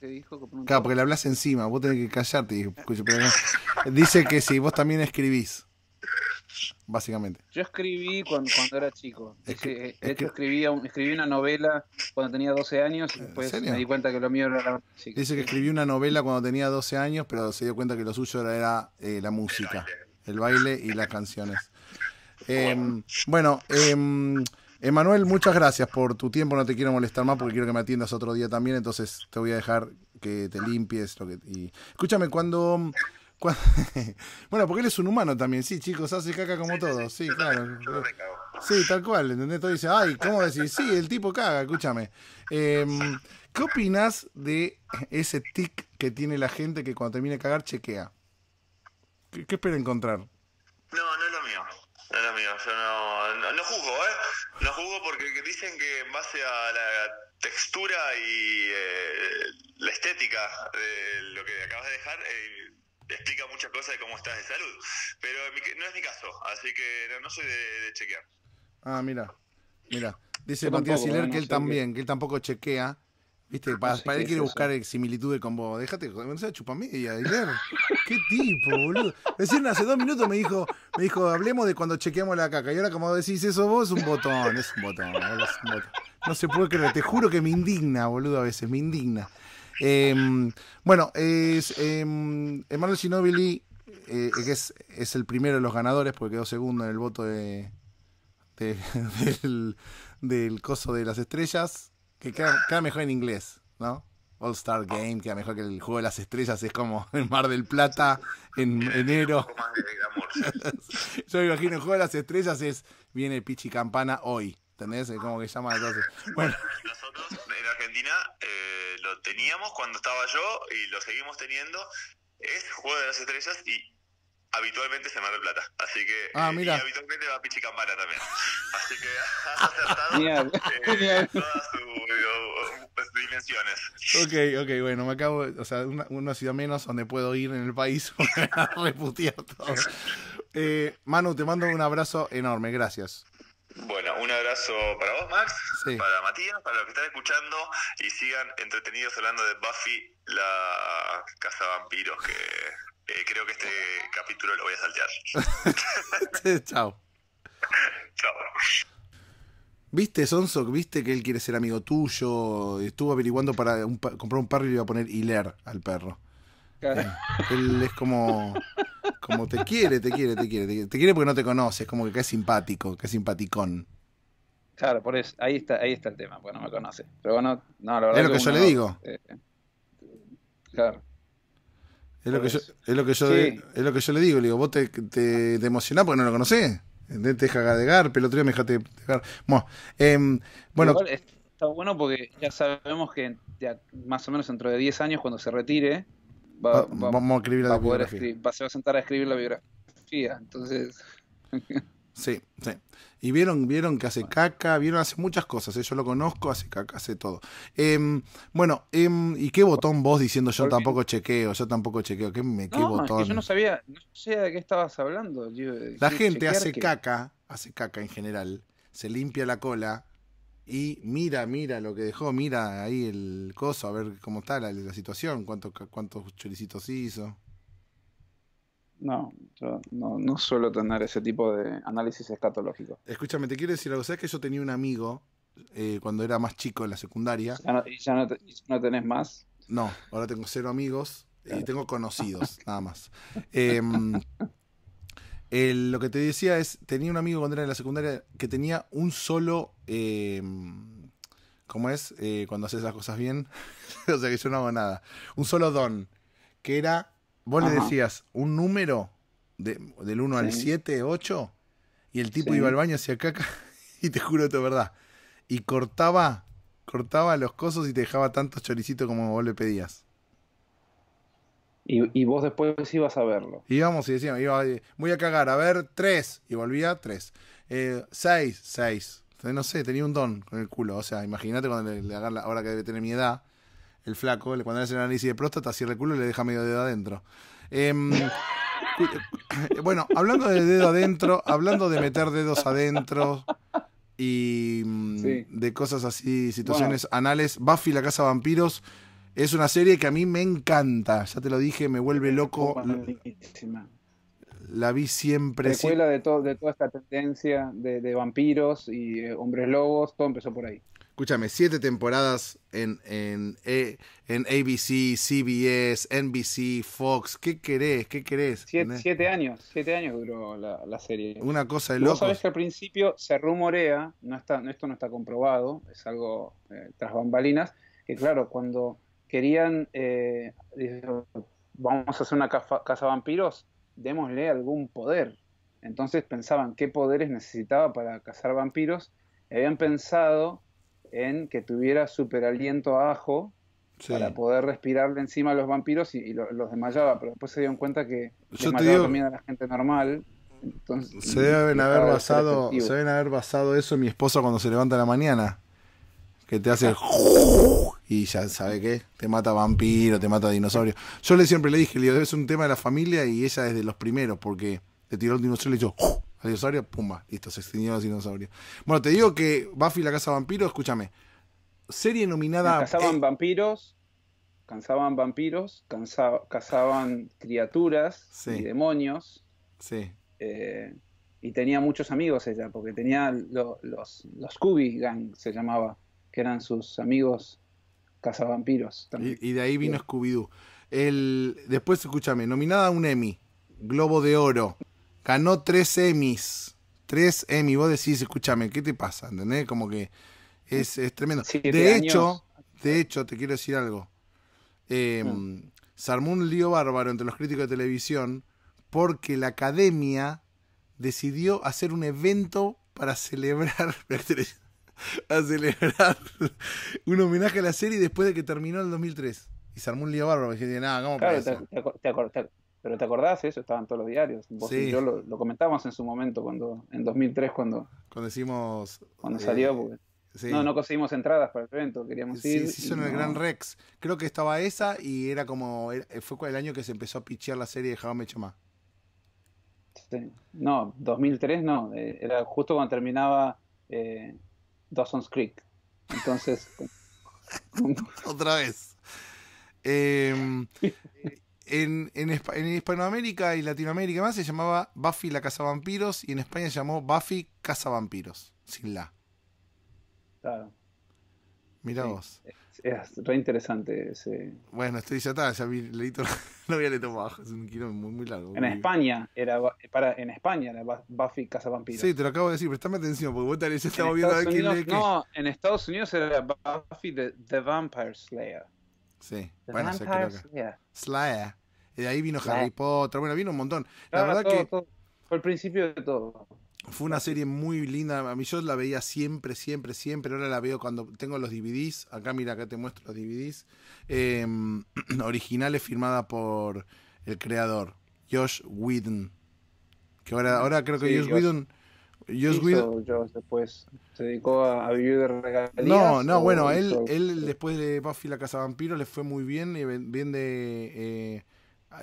dijo Claro, porque le hablas encima, vos tenés que callarte. Dice que sí, vos también escribís. Básicamente. Yo escribí cuando, era chico. Escri eh, de hecho, escribí, una novela cuando tenía 12 años y después me di cuenta que lo mío era la música. Dice que escribí una novela cuando tenía 12 años, pero se dio cuenta que lo suyo era, eh, la música, el baile y las canciones. Em, bueno, eh, Emanuel, muchas gracias por tu tiempo. No te quiero molestar más porque quiero que me atiendas otro día también. Entonces te voy a dejar que te limpies. Lo que, y... Escúchame, cuando. bueno, porque él es un humano también. Sí, chicos, hace caca como todos. Sí, claro. Sí, tal cual. ¿Entendés? Todo dice, ay, ¿cómo decir? Sí, el tipo caga. Escúchame. Em, ¿Qué opinas de ese tic que tiene la gente que cuando termina de cagar chequea? ¿Qué, espera encontrar? No, no es lo mío. No es lo mío. Yo no, no juzgo, ¿eh? No jugo porque dicen que en base a la textura y eh, la estética de lo que acabas de dejar eh, explica muchas cosas de cómo estás de salud. Pero no es mi caso, así que no, no soy de, chequear. Ah, mira, mira. Dice Matías Siler ¿eh? que él también, que él tampoco chequea Viste, ah, para, él quiere buscar eh, similitudes con vos. Déjate, no a chupamedia, Qué tipo, boludo. Decían hace dos minutos me dijo, me dijo, hablemos de cuando chequeamos la caca. Y ahora como decís eso vos, es un botón, es un botón, No se puede creer, te juro que me indigna, boludo, a veces, me indigna. Em, bueno, es em, eh, Emanuel que es, el primero de los ganadores, porque quedó segundo en el voto de, del coso de las estrellas que queda, mejor en inglés, ¿no? All Star Game, queda mejor que el juego de las estrellas, es como el Mar del Plata en enero. Yo me imagino el juego de las estrellas es viene Pichi Campana hoy, ¿entendés? Es como que llama entonces. Bueno. Nosotros en Argentina eh, lo teníamos cuando estaba yo y lo seguimos teniendo. Es Juego de las Estrellas y habitualmente se manda Plata. Así que. Ah, eh, mira. Y habitualmente va Pichicampana también. Así que has acertado eh, todas sus eh, pues, dimensiones. Ok, ok, bueno, me acabo. O sea, una, una ciudad menos donde puedo ir en el país para Eh, Manu, te mando un abrazo enorme, gracias. Bueno, un abrazo para vos, Max, sí. para Matías, para los que están escuchando y sigan entretenidos hablando de Buffy, la casa vampiros que eh, creo que este capítulo lo voy a saltear. Chao. Chao. Viste, sonso viste que él quiere ser amigo tuyo. Estuvo averiguando para comprar un perro y le iba a poner hiler al perro. Eh, él es como, como te quiere, te quiere, te quiere, te quiere. porque no te conoce, es como que, es simpático, que es simpaticón. Claro, por eso, ahí está, ahí está el tema, porque no me conoce. Pero bueno, no, Es lo que, yo le digo. Eh, claro. Es lo, que yo, es, lo que yo, es lo que yo le digo, le digo, vos te, te, emocionás porque no lo conocés. Te deja gadegar, pelotrío, me dejaste Bueno, em, bueno. está bueno porque ya sabemos que más o menos dentro de 10 años, cuando se retire, va, vamos a escribir la biografía. se va a sentar a escribir la biografía. Entonces. Sí, sí. Y vieron, vieron que hace caca, vieron hace muchas cosas. ¿eh? Yo lo conozco, hace caca, hace todo. Em, bueno, em, ¿y qué botón vos diciendo yo tampoco chequeo, yo tampoco chequeo? ¿Qué, me, qué no, botón? yo no sabía, no de qué estabas hablando. la gente hace caca, hace caca en general, se limpia la cola y mira, mira lo que dejó, mira ahí el coso, a ver cómo está la, situación, cuántos cuántos choricitos hizo. No, yo no, suelo tener ese tipo de análisis escatológico. Escúchame, te quiero decir algo. ¿Sabes que yo tenía un amigo eh, cuando era más chico en la secundaria? ya, no, ya, tenés más? No, ahora tengo cero amigos y tengo conocidos, nada más. Em, lo que te decía es, tenía un amigo cuando era en la secundaria que tenía un solo... Em, ¿Cómo es? Eh, cuando haces las cosas bien. o sea que yo no hago nada. Un solo don. Que era Vos le decías un número del 1 al 7, 8, y el tipo iba al baño hacia caca, y te juro esto es verdad. Y cortaba, cortaba los cosos y te dejaba tantos choricitos como vos le pedías. Y, vos después ibas a verlo. Íbamos y decíamos, eh, voy a cagar, a ver, 3 Y volvía, 3 Eh, 6, eh, No sé, tenía un don con el culo. O sea, imagínate cuando le, le agarra, ahora que debe tener mi edad, el flaco, cuando le hacen el análisis de próstata, cierra el y le deja medio dedo adentro. Em, eh, bueno, hablando de dedo adentro, hablando de meter dedos adentro y mm, de cosas así, situaciones anales, Buffy la Casa de Vampiros es una serie que a mí me encanta, ya te lo dije, me vuelve loco. La vi siempre. Secuela de, de toda esta tendencia de, vampiros y eh, hombres lobos, todo empezó por ahí escúchame, siete temporadas en, en, e, en ABC, CBS, NBC, Fox. ¿Qué querés? ¿Qué querés? Siete, años, siete años duró la, serie. Una cosa de loco. sabes que al principio se rumorea, no está, esto no está comprobado, es algo eh, tras bambalinas, que claro, cuando querían, eh, vamos a hacer una caza, casa vampiros, démosle algún poder. Entonces pensaban qué poderes necesitaba para cazar vampiros habían pensado en que tuviera super aliento a ajo para poder respirarle encima a los vampiros y, los desmayaba, pero después se dieron cuenta que Yo desmayaba a la gente normal. se deben haber basado, se deben haber basado eso en mi esposa cuando se levanta en la mañana, que te hace y ya sabe qué, te mata vampiro, te mata dinosaurio. Yo le siempre le dije, le es un tema de la familia y ella es de los primeros porque te tiró el dinosaurio y yo los dinosaurios, pumba, listo, se los dinosaurios. Bueno, te digo que Buffy la Casa Vampiro, escúchame, serie nominada... Cazaban vampiros, cansaban vampiros, cazaban criaturas y demonios. Sí. Eh, y tenía muchos amigos ella, porque tenía los, los Scooby Gang, se llamaba, que eran sus amigos cazavampiros. También. Y, de ahí vino Scooby-Doo. después, escúchame, nominada a un Emmy, Globo de Oro, ganó tres Emmys. Tres Emmy, vos decís, escúchame, ¿qué te pasa? ¿Entendés? Como que es, tremendo. de hecho, de hecho, te quiero decir algo. Eh, un lío bárbaro entre los críticos de televisión porque la academia decidió hacer un evento para celebrar. a celebrar un homenaje a la serie después de que terminó el 2003. Y se un lío bárbaro. nada, ¿cómo claro, pero ¿te acordás? Eso estaban todos los diarios. Vos y yo lo, comentábamos en su momento, cuando en 2003, cuando... Cuando hicimos... Cuando eh, salió, No, no conseguimos entradas para el evento, queríamos ir. Sí, hizo en el Gran Rex. Creo que estaba esa y era como... Fue el año que se empezó a pichear la serie de Jaume Chamá. Sí. No, 2003 no. Eh, era justo cuando terminaba eh, Dawson's Creek. Entonces... Otra vez. Eh, en, en, en, Hispanoamérica y Latinoamérica más se llamaba Buffy la casa vampiros y en España se llamó Buffy casa vampiros sin la. Claro. Mirá vos. Es, es, re interesante ese. Bueno, estoy ya está, ya vi, leí todo, no voy a abajo, es un quilombo muy, muy largo. En España, era, para, en España era Buffy vampiros Sí, te lo acabo de decir, prestame atención, porque vos tal estaba viendo a quién No, en Estados Unidos era Buffy the, Vampire Slayer. Sí, the bueno, Vampire Slayer. Slayer de ahí vino Harry Potter, bueno, vino un montón. La verdad que... Fue el principio de todo. Fue una serie muy linda. A mí yo la veía siempre, siempre, siempre. Ahora la veo cuando tengo los DVDs. Acá, mira, acá te muestro los DVDs. Em, originales firmada por el creador, Josh Whedon. Que ahora, ahora creo que Josh, Whedon. Josh Whedon. después se dedicó a, vivir de regalías. No, no, bueno, él, él después de Buffy la Casa Vampiro le fue muy bien. Bien de...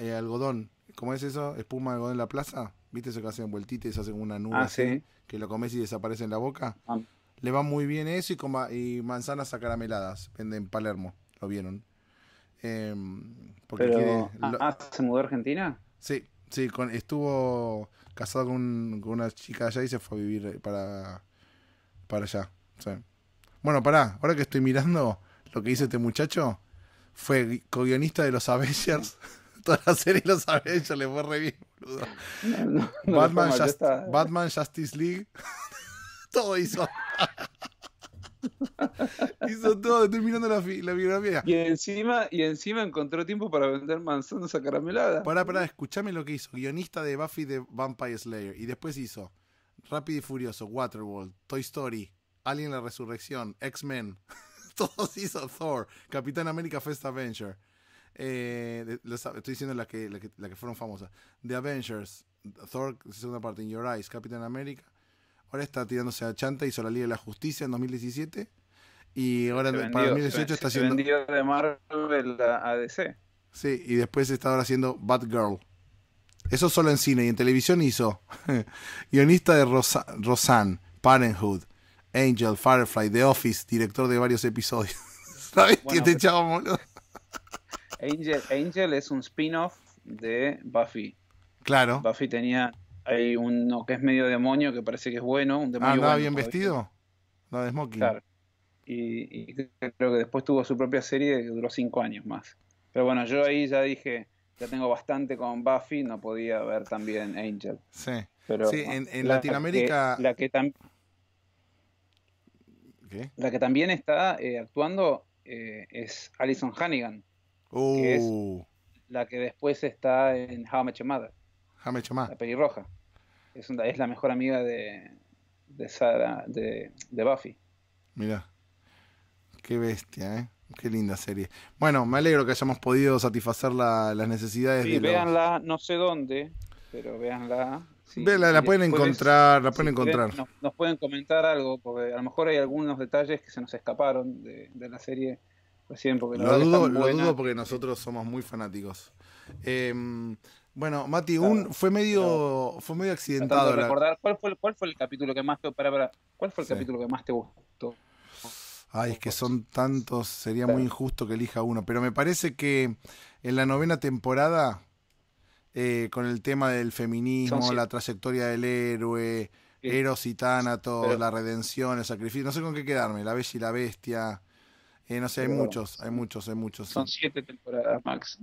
Eh, algodón. ¿Cómo es eso? Espuma de algodón en la plaza. ¿Viste eso que hacen vueltitas y se hacen una nube? Ah, que lo comes y desaparece en la boca. Ah. Le va muy bien eso y, coma, y manzanas acarameladas. Venden en Palermo, lo vieron. Em, porque ah, ¿se mudó a Argentina? Sí, sí, estuvo casado con, una chica allá y se fue a vivir eh, para, para allá. Bueno, pará, ahora que estoy mirando lo que dice este muchacho, fue co-guionista de los Avengers. toda la serie los Avengers, le fue re bien, boludo. Batman, Justice League, todo hizo. hizo todo, estoy mirando la, biografía. Y encima, y encima encontró tiempo para vender manzanas a Caramelada Pará, pará, escuchame lo que hizo. Guionista de Buffy de Vampire Slayer. Y después hizo Rápido y Furioso, Waterworld, Toy Story, Alien la Resurrección, X-Men. Todos hizo Thor, Capitán América Fest Avenger. Eh, estoy diciendo las que, la que, fueron famosas. The Avengers, Thor, segunda parte, In Your Eyes, Capitán América. Ahora está tirándose a Chanta, hizo la Liga de la Justicia en 2017. Y ahora para 2018 está haciendo. de Marvel a ADC Sí, y después está ahora haciendo Girl Eso solo en cine y en televisión hizo. Guionista de Rosa, Parenthood, Angel, Firefly, The Office, director de varios episodios. ¿Sabes te este echaba, Angel, es un spin-off de Buffy. Claro. Buffy tenía. Hay uno que es medio demonio que parece que es bueno. Un demonio ah, bien vestido. no, de Smoking. Claro. Y, creo que después tuvo su propia serie que duró cinco años más. Pero bueno, yo ahí ya dije, ya tengo bastante con Buffy, no podía ver también Angel. Sí. Pero, sí, en, Latinoamérica. la que también. La que también está eh, actuando eh, es Alison Hannigan. Uh. la que después está en How I Met Mother. La pelirroja. Es, es la mejor amiga de, de Sara, de, Buffy. Mira. Qué bestia, ¿eh? Qué linda serie. Bueno, me alegro que hayamos podido satisfacer las necesidades. Sí, de véanla, no sé dónde, pero véanla. Sí, la pueden encontrar, la pueden encontrar. nos, pueden comentar algo, porque a lo mejor hay algunos detalles que se nos escaparon de, de la serie porque lo dudo, porque nosotros somos muy fanáticos. Em, bueno, Mati, un, fue medio fue medio accidentado. recordar, ¿cuál, fue, el capítulo que más te para, ¿Cuál fue el capítulo que más te gustó? Ay, es que son tantos, sería muy injusto que elija uno. Pero me parece que en la novena temporada, eh, con el tema del feminismo, la trayectoria del héroe, Eros y Tánatos, la redención, el sacrificio, no sé con qué quedarme, la bella y la bestia. Eh, no sé, hay muchos, hay muchos, hay muchos. Son siete temporadas, Max.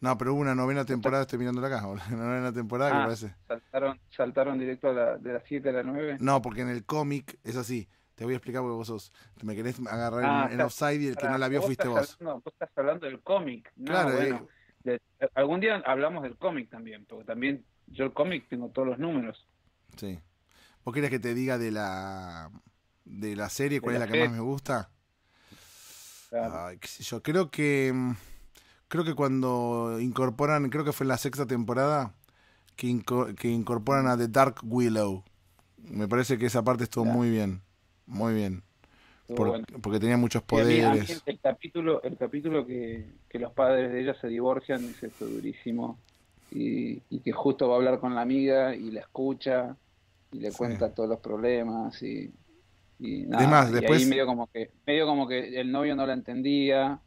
No, pero hubo una novena temporada, estoy mirando acá, una novena temporada qué ah, parece. Saltaron, saltaron directo la, de las siete a las nueve No, porque en el cómic es así. Te voy a explicar porque vos me querés agarrar ah, en, offside y el que no la vio fuiste vos. No, vos estás hablando del cómic. No, claro, bueno, algún día hablamos del cómic también, porque también yo el cómic tengo todos los números. Sí. ¿Vos querés que te diga de la de la serie cuál es la que más me gusta? yo, creo que mm, creo que cuando incorporan, creo que fue en la sexta temporada que, incorporan a The Dark Willow. Me parece que esa parte estuvo muy bien, muy bien. Porque tenía muchos poderes. el capítulo, el capítulo que, los padres de ella se divorcian es esto durísimo. Y, que justo va a hablar con la amiga y la escucha y le cuenta todos los problemas y y, Además, después... medio como, que, el novio no la entendía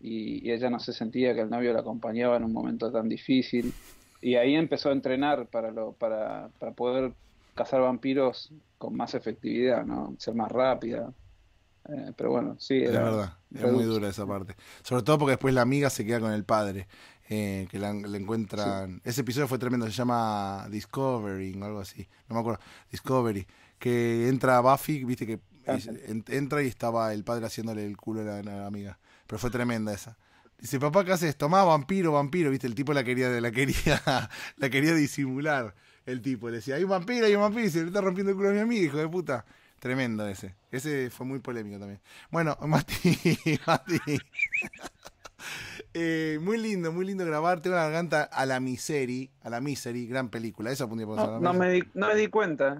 y, ella no se sentía que el novio la acompañaba en un momento tan difícil. Y ahí empezó a entrenar para, lo, para, para poder cazar vampiros con más efectividad, ¿no? ser más rápida. Eh, pero bueno, sí. Era, verdad, era muy dura esa parte. Sobre todo porque después la amiga se queda con el padre. Eh, que la, encuentran. Ese episodio fue tremendo, se llama Discovery o algo así, no me acuerdo. Discovery que entra Buffy, viste que ah, entra y estaba el padre haciéndole el culo a la, amiga. Pero fue tremenda esa. Dice, papá, ¿qué haces? Tomá, vampiro, vampiro. Viste, el tipo la quería, la quería, la quería disimular. El tipo le decía, hay un vampiro, hay un vampiro. se le está rompiendo el culo a mi amigo, hijo de puta. Tremenda ese. Ese fue muy polémico también. Bueno, Mati, Mati. Eh, muy lindo, muy lindo grabarte una garganta a la miseria, a la miseria, gran película. Esa no, no, me di, cuenta.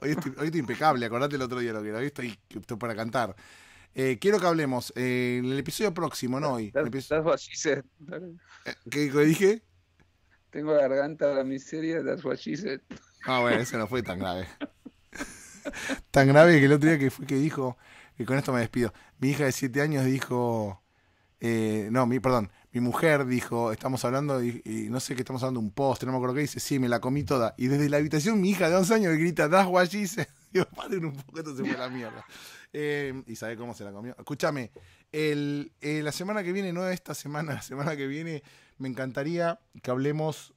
Hoy, estoy, impecable, acordate el otro día lo que era. Hoy estoy, para cantar. Eh, quiero que hablemos eh, en el episodio próximo, no hoy. ¿Qué, dije? Tengo la garganta a la miseria, de what Ah, bueno, eso no fue tan grave. tan grave que el otro día que fue que dijo, y con esto me despido, mi hija de 7 años dijo eh, no, mi, perdón, mi mujer dijo, estamos hablando, y, no sé qué estamos hablando, un post no me acuerdo qué, dice, sí, me la comí toda. Y desde la habitación mi hija de 11 años grita, das y Digo, paren un poquito, se fue la mierda. Em, y sabe cómo se la comió. Escúchame, eh, la semana que viene, no esta semana, la semana que viene, me encantaría que hablemos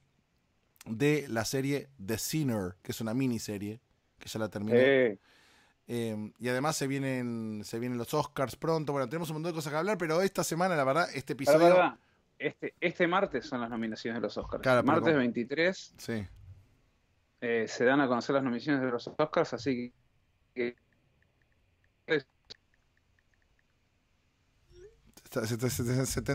de la serie The Sinner, que es una miniserie, que ya la terminé. Eh. Em, y además se vienen, se vienen los Oscars pronto. Bueno, tenemos un montón de cosas que hablar, pero esta semana, la verdad, este episodio. Este, este martes son las nominaciones de los Oscars. Claro, martes 23. Sí. Eh, se dan a conocer las nominaciones de los Oscars, así que. Se te,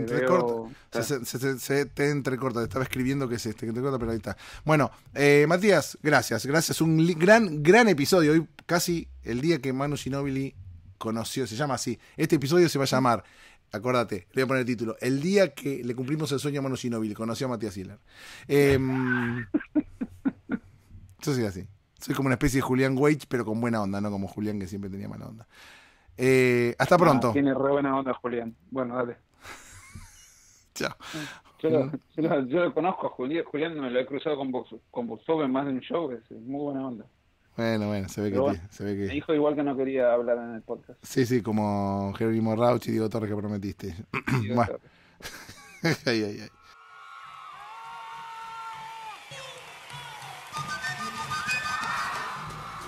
entrecorta. te estaba escribiendo que es este, que te corta, pero ahí está. Bueno, eh, Matías, gracias. Gracias. Un gran, gran episodio. Hoy casi el día que Manu Ginobili conoció, se llama así, este episodio se va a llamar, acuérdate, le voy a poner el título, el día que le cumplimos el sueño a Manu Ginobili, conoció a Matías Hiller. Em, yo soy así, soy como una especie de Julián Weich pero con buena onda, no como Julián que siempre tenía mala onda. Eh, hasta ah, pronto. tiene re buena onda Julián. Bueno, dale. Chao. Yo lo, conozco a Julián, me lo he cruzado con, vos en más de un show, es muy buena onda. Bueno, bueno, se ve, que, bueno, se ve que... Me dijo igual que no quería hablar en el podcast. Sí, sí, como Jeremy Rauch y Diego Torres que prometiste. ay, ay, ay.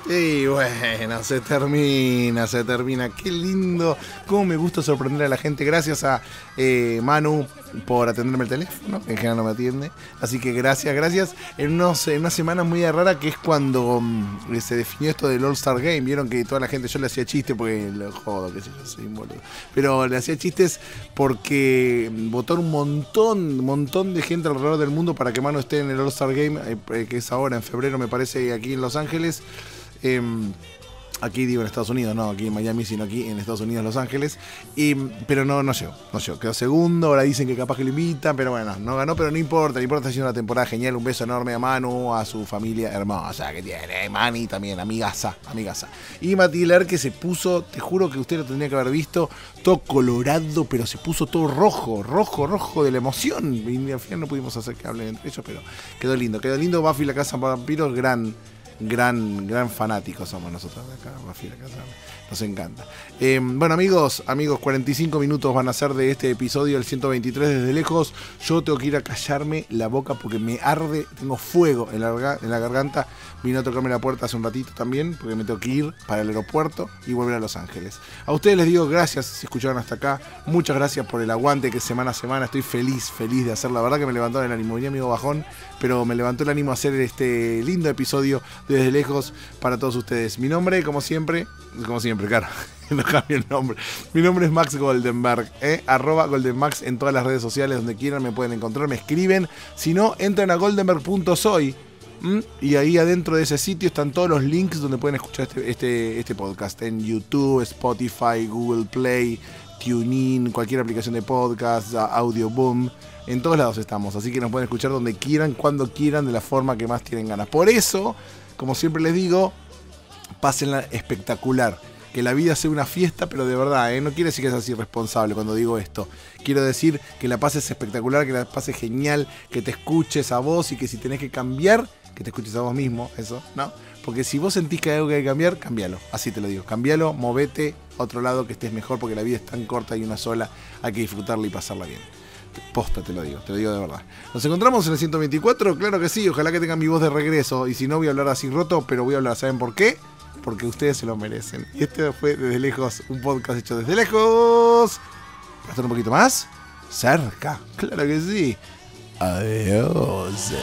Y bueno, se termina, se termina. Qué lindo. Cómo me gusta sorprender a la gente. Gracias a eh, Manu por atenderme el teléfono. En general no me atiende. Así que gracias, gracias. En, en una semana muy rara que es cuando mm, se definió esto del All Star Game. Vieron que toda la gente, yo le hacía chistes porque lo jodo, que sé yo, soy Pero le hacía chistes porque mm, votaron un montón, un montón de gente alrededor del mundo para que Manu esté en el All Star Game, eh, eh, que es ahora en febrero me parece aquí en Los Ángeles. Em, aquí digo en Estados Unidos, no aquí en Miami, sino aquí en Estados Unidos, Los Ángeles. Y, pero no, no llegó, no llegó. Quedó segundo, ahora dicen que capaz que lo invitan, pero bueno, no ganó, pero no importa, no importa, está haciendo una temporada genial. Un beso enorme a Manu, a su familia hermosa que tiene, eh, Mani también, amigasa amigasa Y Mati que se puso, te juro que usted lo tendría que haber visto, todo colorado, pero se puso todo rojo, rojo, rojo de la emoción. Y al final no pudimos hacer que hablen entre ellos, pero quedó lindo, quedó lindo. Buffy la Casa Vampiros, gran gran, gran fanático somos nosotros de acá, Mafia Casame. Nos encanta. Eh, bueno, amigos, amigos, 45 minutos van a ser de este episodio, el 123 desde lejos. Yo tengo que ir a callarme la boca porque me arde, tengo fuego en la, en la garganta. Vino a tocarme la puerta hace un ratito también, porque me tengo que ir para el aeropuerto y volver a Los Ángeles. A ustedes les digo gracias si escucharon hasta acá. Muchas gracias por el aguante que semana a semana estoy feliz, feliz de hacer. La verdad que me levantó el ánimo, venía amigo bajón, pero me levantó el ánimo a hacer este lindo episodio desde lejos para todos ustedes. Mi nombre, como siempre, como siempre claro. No cambio el nombre. Mi nombre es Max Goldenberg, ¿eh? Goldenmax en todas las redes sociales donde quieran me pueden encontrar, me escriben. Si no, entran a goldenberg.soy y ahí adentro de ese sitio están todos los links donde pueden escuchar este, este, este podcast en YouTube, Spotify, Google Play, TuneIn, cualquier aplicación de podcast, Audio Boom. En todos lados estamos, así que nos pueden escuchar donde quieran, cuando quieran, de la forma que más tienen ganas. Por eso, como siempre les digo, pásenla espectacular que la vida sea una fiesta, pero de verdad, ¿eh? no quiere decir que seas responsable cuando digo esto. Quiero decir que la pases espectacular, que la pases genial, que te escuches a vos y que si tenés que cambiar, que te escuches a vos mismo, eso, ¿no? Porque si vos sentís que hay algo que hay que cambiar, cambialo. Así te lo digo. Cambialo, movete a otro lado que estés mejor porque la vida es tan corta y una sola. Hay que disfrutarla y pasarla bien. Posta, te lo digo, te lo digo de verdad. ¿Nos encontramos en el 124? Claro que sí, ojalá que tenga mi voz de regreso. Y si no, voy a hablar así roto, pero voy a hablar, ¿saben por qué? porque ustedes se lo merecen. Y este fue Desde Lejos, un podcast hecho desde lejos. Para estar un poquito más cerca, claro que sí. Adiós.